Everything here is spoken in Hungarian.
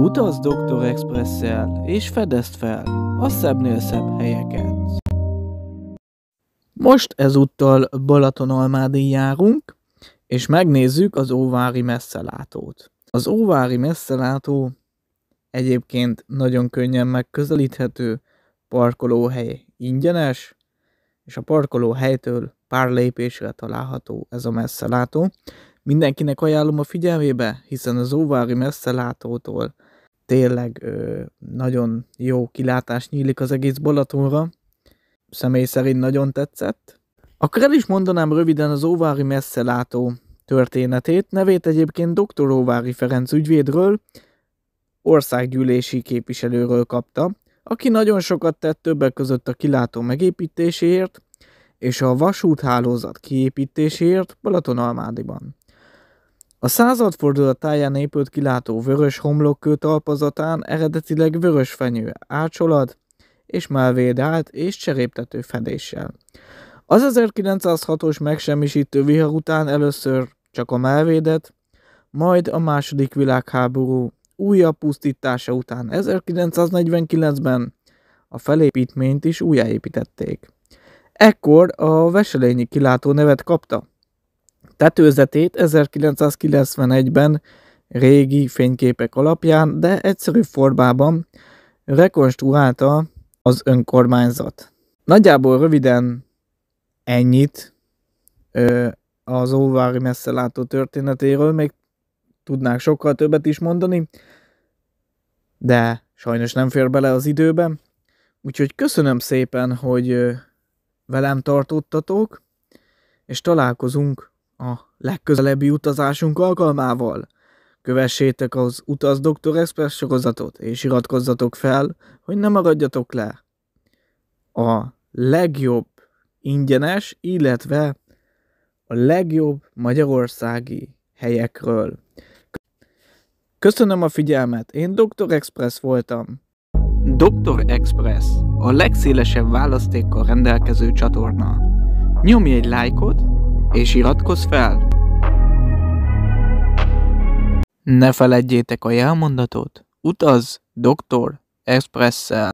Utazz Dr. express és fedezd fel a szebbnél szebb helyeket. Most ezúttal Balatonalmádi járunk, és megnézzük az óvári messzelátót. Az óvári messzelátó egyébként nagyon könnyen megközelíthető, parkolóhely ingyenes, és a parkolóhelytől pár lépésre található ez a messzelátó. Mindenkinek ajánlom a figyelmébe, hiszen az óvári messzelátótól tényleg ö, nagyon jó kilátás nyílik az egész Balatonra, személy szerint nagyon tetszett. Akkor el is mondanám röviden az Óvári messzelátó történetét, nevét egyébként dr. Óvári Ferenc ügyvédről, országgyűlési képviselőről kapta, aki nagyon sokat tett többek között a kilátó megépítéséért és a vasúthálózat kiépítéséért Balatonalmádiban. A századfordulat táján épült kilátó vörös homlokkő talpazatán eredetileg vörös fenyő, ácsolat és melvédált és cseréptető fedéssel. Az 1906-os megsemmisítő vihar után először csak a melvédet, majd a második világháború újabb pusztítása után 1949-ben a felépítményt is újjáépítették. Ekkor a Veselényi kilátó nevet kapta tetőzetét 1991-ben régi fényképek alapján, de egyszerű formában rekonstruálta az önkormányzat. Nagyjából röviden ennyit ö, az óvári messzelátó történetéről, még tudnák sokkal többet is mondani, de sajnos nem fér bele az időbe. Úgyhogy köszönöm szépen, hogy velem tartottatok, és találkozunk a legközelebbi utazásunk alkalmával. Kövessétek az Utaz Doktor Express sorozatot, és iratkozzatok fel, hogy ne maradjatok le. A legjobb ingyenes, illetve a legjobb magyarországi helyekről. Köszönöm a figyelmet, én Dr. Express voltam. Dr. Express a legszélesebb választékkal rendelkező csatorna. Nyomj egy lájkot, és iratkozz fel! Ne feledjétek a jelmondatot, utaz Dr. Expresszel!